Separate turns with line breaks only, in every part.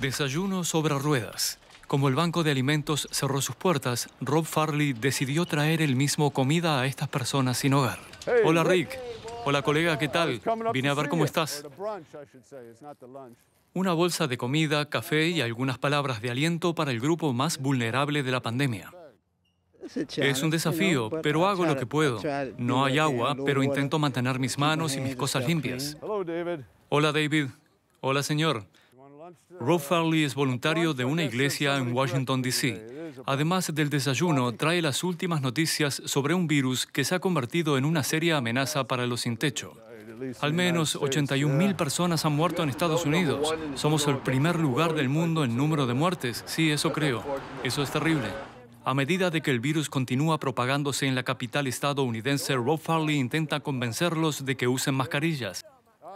Desayuno sobre ruedas. Como el banco de alimentos cerró sus puertas, Rob Farley decidió traer el mismo comida a estas personas sin hogar. Hola Rick. Hola colega, ¿qué tal? Vine a ver cómo estás. Una bolsa de comida, café y algunas palabras de aliento para el grupo más vulnerable de la pandemia. Es un desafío, pero hago lo que puedo. No hay agua, pero intento mantener mis manos y mis cosas limpias. Hola David. Hola señor. Rob Farley es voluntario de una iglesia en Washington, D.C. Además del desayuno, trae las últimas noticias sobre un virus que se ha convertido en una seria amenaza para los sin techo. Al menos 81.000 personas han muerto en Estados Unidos. Somos el primer lugar del mundo en número de muertes. Sí, eso creo. Eso es terrible. A medida de que el virus continúa propagándose en la capital estadounidense, Rob Farley intenta convencerlos de que usen mascarillas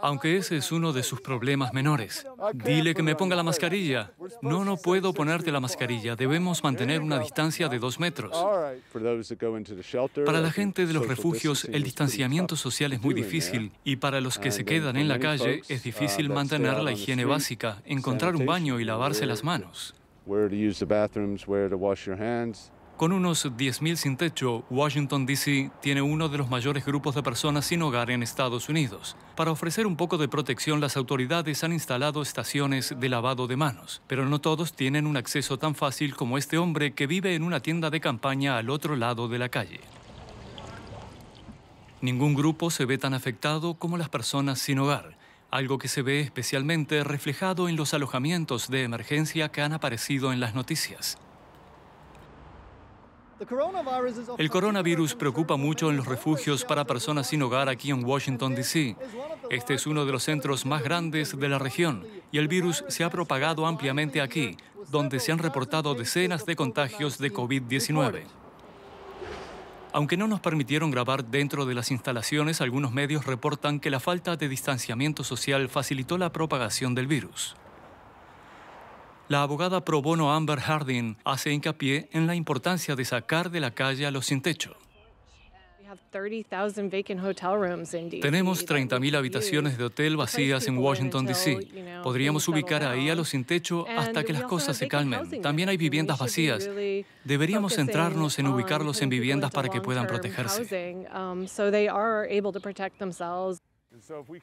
aunque ese es uno de sus problemas menores. Dile que me ponga la mascarilla. No, no puedo ponerte la mascarilla. Debemos mantener una distancia de dos metros. Para la gente de los refugios, el distanciamiento social es muy difícil y para los que se quedan en la calle es difícil mantener la higiene básica, encontrar un baño y lavarse las manos. Con unos 10.000 sin techo, Washington, D.C. tiene uno de los mayores grupos de personas sin hogar en Estados Unidos. Para ofrecer un poco de protección, las autoridades han instalado estaciones de lavado de manos, pero no todos tienen un acceso tan fácil como este hombre que vive en una tienda de campaña al otro lado de la calle. Ningún grupo se ve tan afectado como las personas sin hogar, algo que se ve especialmente reflejado en los alojamientos de emergencia que han aparecido en las noticias. El coronavirus preocupa mucho en los refugios para personas sin hogar aquí en Washington, D.C. Este es uno de los centros más grandes de la región y el virus se ha propagado ampliamente aquí, donde se han reportado decenas de contagios de COVID-19. Aunque no nos permitieron grabar dentro de las instalaciones, algunos medios reportan que la falta de distanciamiento social facilitó la propagación del virus. La abogada pro bono Amber Harding hace hincapié en la importancia de sacar de la calle a los sin techo. Tenemos 30.000 habitaciones de hotel vacías en Washington, D.C. Podríamos ubicar ahí a los sin techo hasta que las cosas se calmen. También hay viviendas vacías. Deberíamos centrarnos en ubicarlos en viviendas para que puedan protegerse. Um,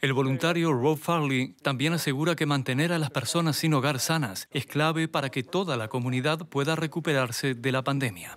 el voluntario Rob Farley también asegura que mantener a las personas sin hogar sanas es clave para que toda la comunidad pueda recuperarse de la pandemia.